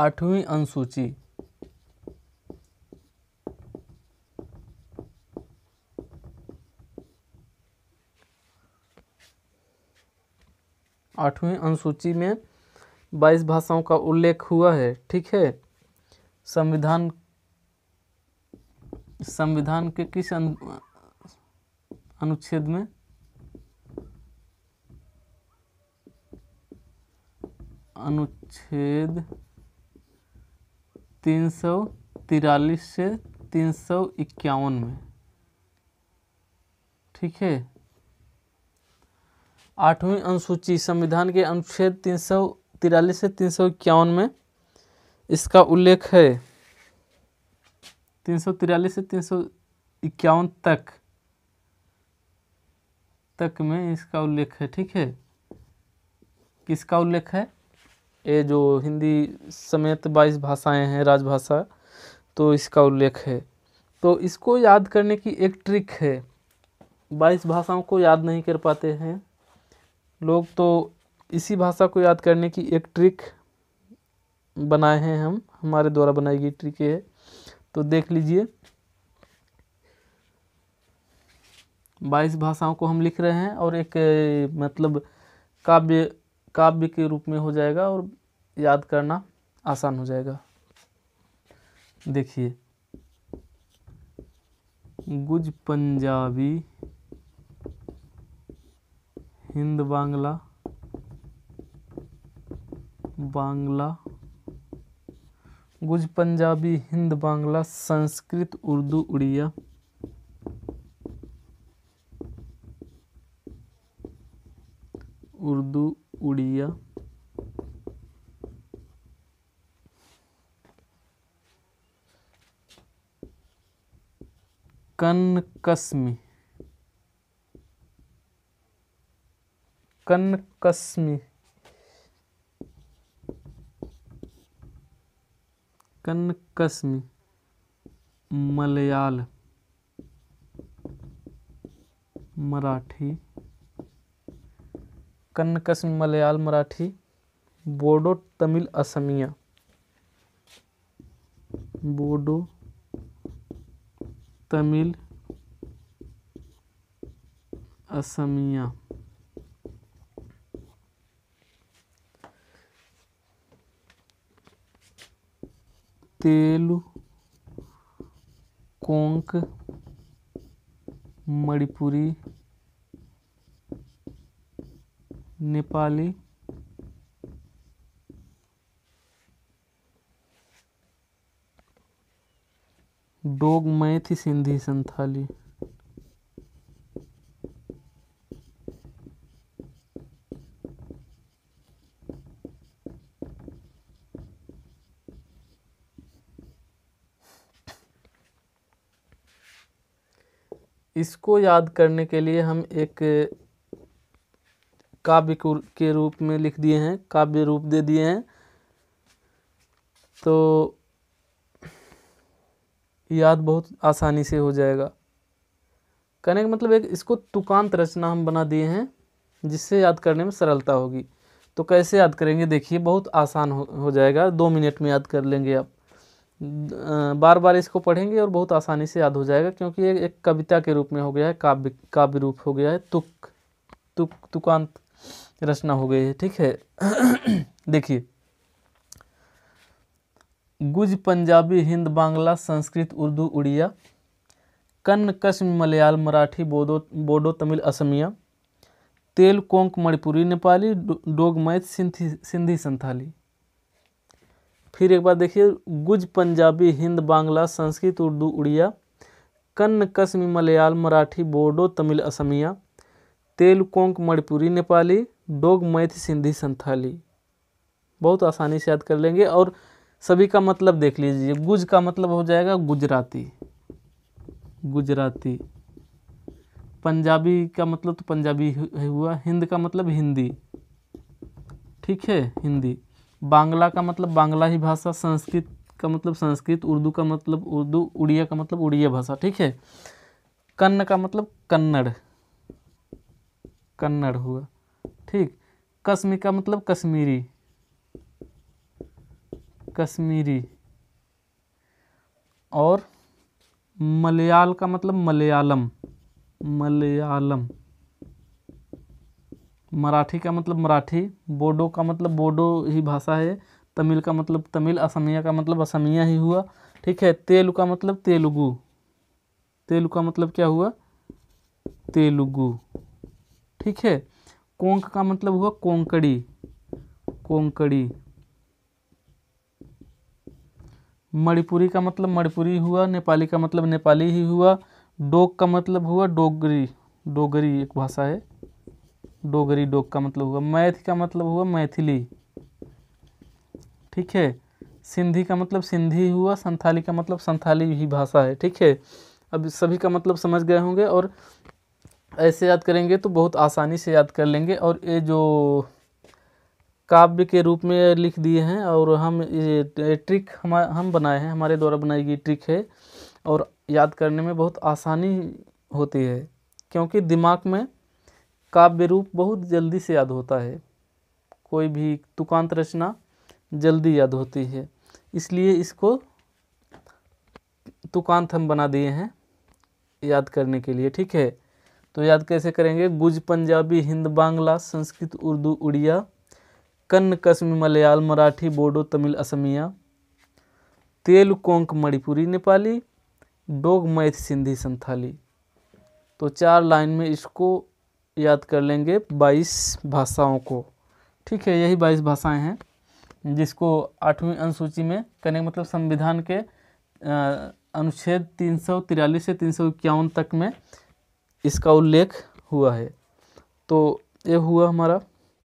आठवीं अनुसूची आठवीं अनुसूची में बाईस भाषाओं का उल्लेख हुआ है ठीक है संविधान संविधान के किस अनुच्छेद में अनुच्छेद तीन सौ तिरालीस से तीन सौ इक्यावन में ठीक है आठवीं अनुसूची संविधान के अनुच्छेद तीन सौ तिरालीस से तीन सौ इक्यावन में इसका उल्लेख है तीन सौ तिरालीस से तीन सौ इक्यावन तक तक में इसका उल्लेख है ठीक है किसका उल्लेख है ये जो हिंदी समेत बाईस भाषाएं हैं राजभाषा तो इसका उल्लेख है तो इसको याद करने की एक ट्रिक है बाईस भाषाओं को याद नहीं कर पाते हैं लोग तो इसी भाषा को याद करने की एक ट्रिक बनाए हैं हम हमारे द्वारा बनाई गई ट्रिक है तो देख लीजिए बाईस भाषाओं को हम लिख रहे हैं और एक मतलब काव्य काव्य के रूप में हो जाएगा और याद करना आसान हो जाएगा देखिए गुज पंजाबी हिंद बांग्ला बांग्ला गुज पंजाबी हिंद बांग्ला संस्कृत उर्दू उड़िया उड़िया कनकस्मी कनकस्मी कनकस्मी मलयाल मराठी कन्नकस मलयाल मराठी बोडो तमिल असमिया बोडो तमिल असमिया तेलु कोंक मणिपुरी नेपाली डोग मैथी सिंधी संथाली इसको याद करने के लिए हम एक काव्य के रूप में लिख दिए हैं काव्य रूप दे दिए हैं तो याद बहुत आसानी से हो जाएगा कहने का मतलब एक इसको तुकांत रचना हम बना दिए हैं जिससे याद करने में सरलता होगी तो कैसे याद करेंगे देखिए बहुत आसान हो, हो जाएगा दो मिनट में याद कर लेंगे आप बार बार इसको पढ़ेंगे और बहुत आसानी से याद हो जाएगा क्योंकि ये एक कविता के रूप में हो गया है काव्य काव्य रूप हो गया है तुक तुक तुकांत रचना हो गई है ठीक है देखिए गुज पंजाबी हिंद बांग्ला संस्कृत उर्दू उड़िया कन्न कश्म मलयाल मराठी बोडो बोडो तमिल असमिया तेल कोंक मणिपुरी नेपाली डोगमैथ सिंधी सिंधी संथाली फिर एक बार देखिए गुज पंजाबी हिंद बांग्ला संस्कृत उर्दू उड़िया कन्न कश्मी मलयाल मराठी बोडो तमिल असमिया तेल कोंक मणिपुरी नेपाली डोग मैथ सिंधी संथाली बहुत आसानी से याद कर लेंगे और सभी का मतलब देख लीजिए गुज का मतलब हो जाएगा गुजराती गुजराती पंजाबी का मतलब तो पंजाबी हुआ हिंद का मतलब हिंदी ठीक है हिंदी बांग्ला का मतलब बांग्ला ही भाषा संस्कृत का मतलब संस्कृत उर्दू का मतलब उर्दू उड़िया का मतलब उड़िया भाषा ठीक है कन्न का मतलब कन्नड़ कन्नड़ हुआ ठीक कश्मीर का मतलब कश्मीरी कश्मीरी और मलयाल का मतलब मलयालम मलयालम मराठी का मतलब मराठी बोडो का मतलब बोडो ही भाषा है तमिल का मतलब तमिल असमिया का मतलब असमिया ही हुआ ठीक है तेलु का मतलब तेलुगु तेलु का मतलब क्या हुआ तेलुगु ठीक है कोंक का मतलब हुआ कोंकड़ी कोंकड़ी मणिपुरी का मतलब मणिपुरी हुआ नेपाली का मतलब नेपाली ही हुआ डोग का मतलब हुआ डोगरी डोगरी एक भाषा है डोगरी डोग का मतलब हुआ मैथ का मतलब हुआ मैथिली ठीक है सिंधी का मतलब सिंधी हुआ संथाली का मतलब संथाली ही भाषा है ठीक है अब सभी का मतलब समझ गए होंगे और ऐसे याद करेंगे तो बहुत आसानी से याद कर लेंगे और ये जो काव्य के रूप में लिख दिए हैं और हम ये ट्रिक हम हम बनाए हैं हमारे द्वारा बनाई गई ट्रिक है और याद करने में बहुत आसानी होती है क्योंकि दिमाग में काव्य रूप बहुत जल्दी से याद होता है कोई भी तुकांत रचना जल्दी याद होती है इसलिए इसको तुकांत हम बना दिए हैं याद करने के लिए ठीक है तो याद कैसे करेंगे गुज पंजाबी हिंद बांग्ला संस्कृत उर्दू उड़िया कन्न कश्मी मलयाल मराठी बोडो तमिल असमिया तेल कोंक मणिपुरी नेपाली डोग मैथ सिंधी संथाली तो चार लाइन में इसको याद कर लेंगे बाईस भाषाओं को ठीक है यही बाईस भाषाएं हैं जिसको आठवीं अनुसूची में करने मतलब संविधान के अनुच्छेद तीन सौ तिरालीस से तीन सौ इक्यावन तक में इसका उल्लेख हुआ है तो ये हुआ हमारा